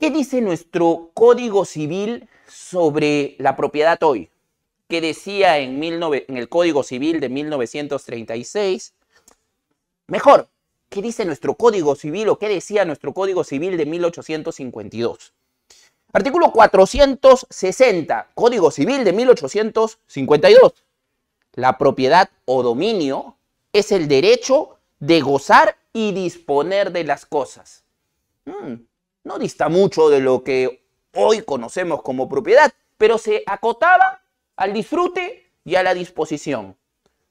¿Qué dice nuestro Código Civil sobre la propiedad hoy? ¿Qué decía en, el Código Civil de 1936, mejor, ¿qué dice nuestro Código Civil o qué decía nuestro Código Civil de 1852? Artículo 460, Código Civil de 1852. La propiedad o dominio es el derecho de gozar y disponer de las cosas. Mm no dista mucho de lo que hoy conocemos como propiedad, pero se acotaba al disfrute y a la disposición.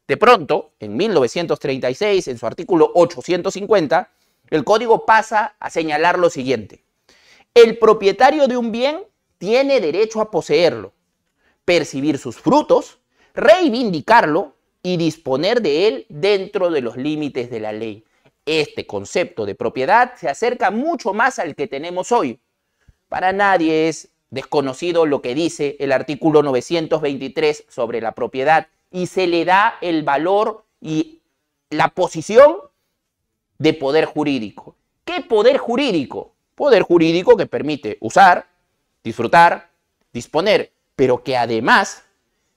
De pronto, en 1936, en su artículo 850, el código pasa a señalar lo siguiente. El propietario de un bien tiene derecho a poseerlo, percibir sus frutos, reivindicarlo y disponer de él dentro de los límites de la ley. Este concepto de propiedad se acerca mucho más al que tenemos hoy. Para nadie es desconocido lo que dice el artículo 923 sobre la propiedad y se le da el valor y la posición de poder jurídico. ¿Qué poder jurídico? Poder jurídico que permite usar, disfrutar, disponer, pero que además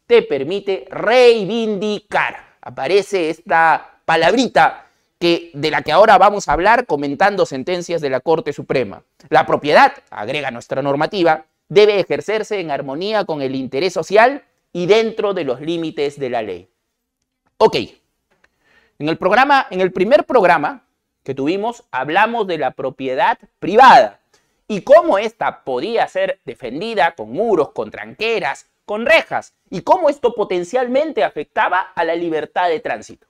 te permite reivindicar. Aparece esta palabrita de la que ahora vamos a hablar comentando sentencias de la Corte Suprema. La propiedad, agrega nuestra normativa, debe ejercerse en armonía con el interés social y dentro de los límites de la ley. Ok, en el, programa, en el primer programa que tuvimos hablamos de la propiedad privada y cómo ésta podía ser defendida con muros, con tranqueras, con rejas, y cómo esto potencialmente afectaba a la libertad de tránsito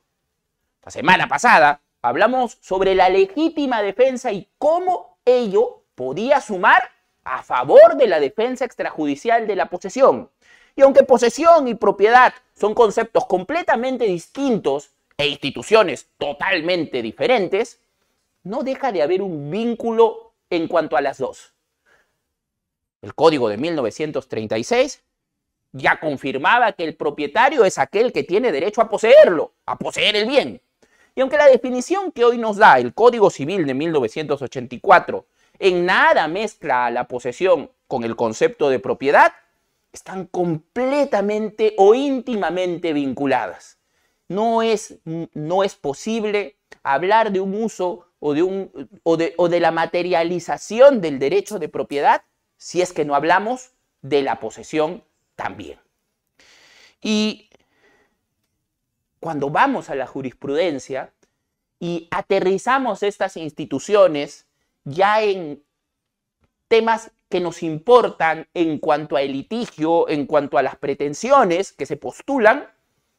la semana pasada, hablamos sobre la legítima defensa y cómo ello podía sumar a favor de la defensa extrajudicial de la posesión. Y aunque posesión y propiedad son conceptos completamente distintos e instituciones totalmente diferentes, no deja de haber un vínculo en cuanto a las dos. El Código de 1936 ya confirmaba que el propietario es aquel que tiene derecho a poseerlo, a poseer el bien. Y aunque la definición que hoy nos da el Código Civil de 1984 en nada mezcla la posesión con el concepto de propiedad, están completamente o íntimamente vinculadas. No es, no es posible hablar de un uso o de, un, o de la materialización del derecho de propiedad si es que no hablamos de la posesión también. Y cuando vamos a la jurisprudencia y aterrizamos estas instituciones ya en temas que nos importan en cuanto a el litigio, en cuanto a las pretensiones que se postulan,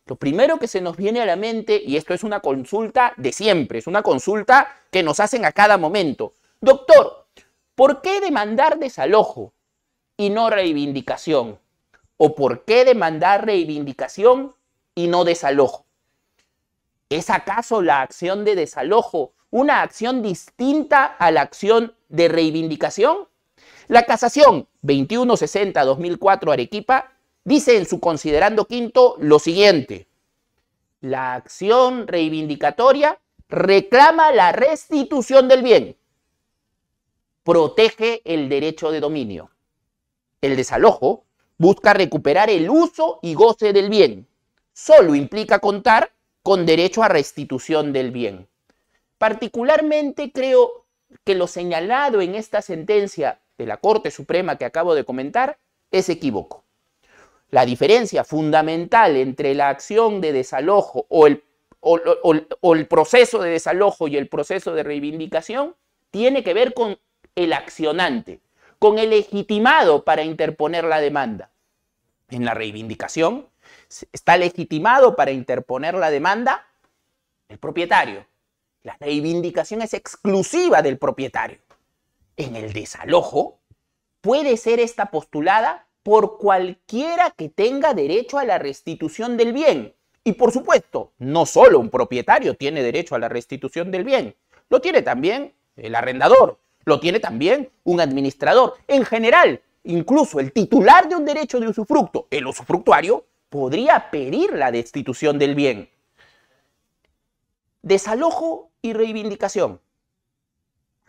lo primero que se nos viene a la mente, y esto es una consulta de siempre, es una consulta que nos hacen a cada momento. Doctor, ¿por qué demandar desalojo y no reivindicación? ¿O por qué demandar reivindicación y no desalojo? ¿Es acaso la acción de desalojo una acción distinta a la acción de reivindicación? La casación 2160-2004 Arequipa dice en su considerando quinto lo siguiente. La acción reivindicatoria reclama la restitución del bien. Protege el derecho de dominio. El desalojo busca recuperar el uso y goce del bien. Solo implica contar con derecho a restitución del bien. Particularmente creo que lo señalado en esta sentencia de la Corte Suprema que acabo de comentar es equívoco. La diferencia fundamental entre la acción de desalojo o el, o el proceso de desalojo y el proceso de reivindicación tiene que ver con el accionante, con el legitimado para interponer la demanda. En la reivindicación, está legitimado para interponer la demanda el propietario. La reivindicación es exclusiva del propietario. En el desalojo puede ser esta postulada por cualquiera que tenga derecho a la restitución del bien. Y por supuesto, no solo un propietario tiene derecho a la restitución del bien, lo tiene también el arrendador, lo tiene también un administrador. En general, incluso el titular de un derecho de usufructo, el usufructuario, podría pedir la destitución del bien. Desalojo y reivindicación.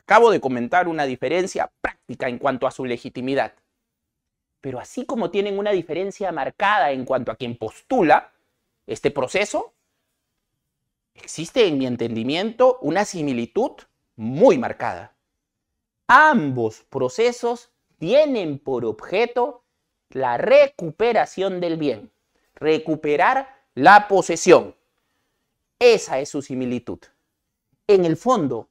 Acabo de comentar una diferencia práctica en cuanto a su legitimidad. Pero así como tienen una diferencia marcada en cuanto a quien postula este proceso, existe en mi entendimiento una similitud muy marcada. Ambos procesos tienen por objeto la recuperación del bien recuperar la posesión. Esa es su similitud. En el fondo,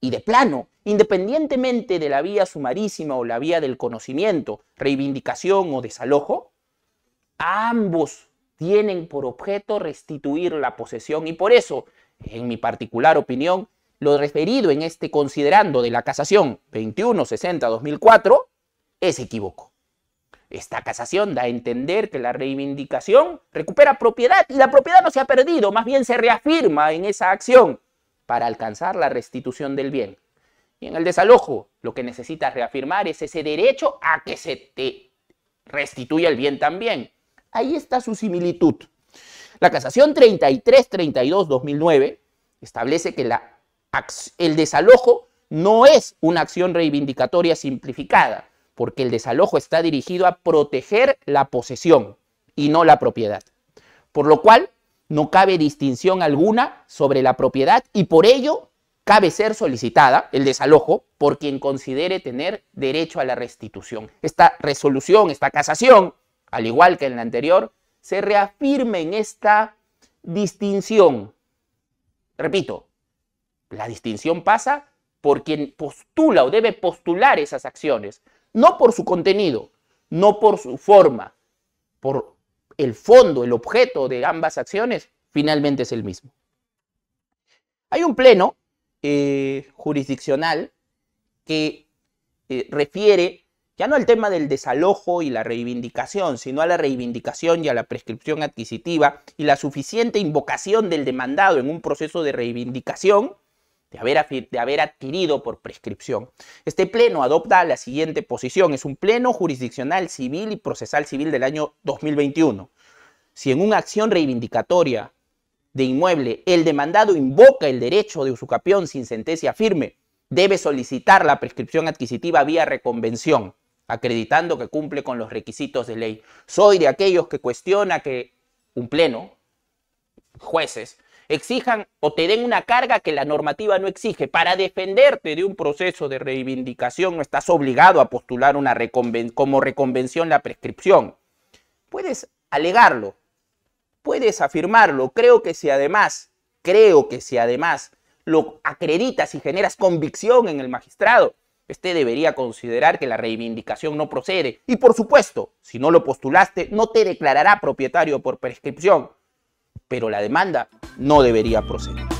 y de plano, independientemente de la vía sumarísima o la vía del conocimiento, reivindicación o desalojo, ambos tienen por objeto restituir la posesión y por eso, en mi particular opinión, lo referido en este considerando de la casación 2160-2004 es equívoco. Esta casación da a entender que la reivindicación recupera propiedad y la propiedad no se ha perdido, más bien se reafirma en esa acción para alcanzar la restitución del bien. Y en el desalojo lo que necesita reafirmar es ese derecho a que se te restituya el bien también. Ahí está su similitud. La casación 3332-2009 establece que el desalojo no es una acción reivindicatoria simplificada, porque el desalojo está dirigido a proteger la posesión y no la propiedad. Por lo cual, no cabe distinción alguna sobre la propiedad y por ello cabe ser solicitada el desalojo por quien considere tener derecho a la restitución. Esta resolución, esta casación, al igual que en la anterior, se reafirma en esta distinción. Repito, la distinción pasa por quien postula o debe postular esas acciones, no por su contenido, no por su forma, por el fondo, el objeto de ambas acciones, finalmente es el mismo. Hay un pleno eh, jurisdiccional que eh, refiere ya no al tema del desalojo y la reivindicación, sino a la reivindicación y a la prescripción adquisitiva y la suficiente invocación del demandado en un proceso de reivindicación de haber, adquirido por prescripción. Este pleno adopta la siguiente posición. Es un pleno jurisdiccional civil y procesal civil del año 2021. Si en una acción reivindicatoria de inmueble el demandado invoca el derecho de usucapión sin sentencia firme, debe solicitar la prescripción adquisitiva vía reconvención, acreditando que cumple con los requisitos de ley. Soy de aquellos que cuestiona que un pleno, jueces, exijan o te den una carga que la normativa no exige. Para defenderte de un proceso de reivindicación no estás obligado a postular una como reconvención la prescripción. Puedes alegarlo, puedes afirmarlo. Creo que si además, creo que si además lo acreditas y generas convicción en el magistrado, este debería considerar que la reivindicación no procede. Y por supuesto, si no lo postulaste, no te declarará propietario por prescripción. Pero la demanda no debería proceder.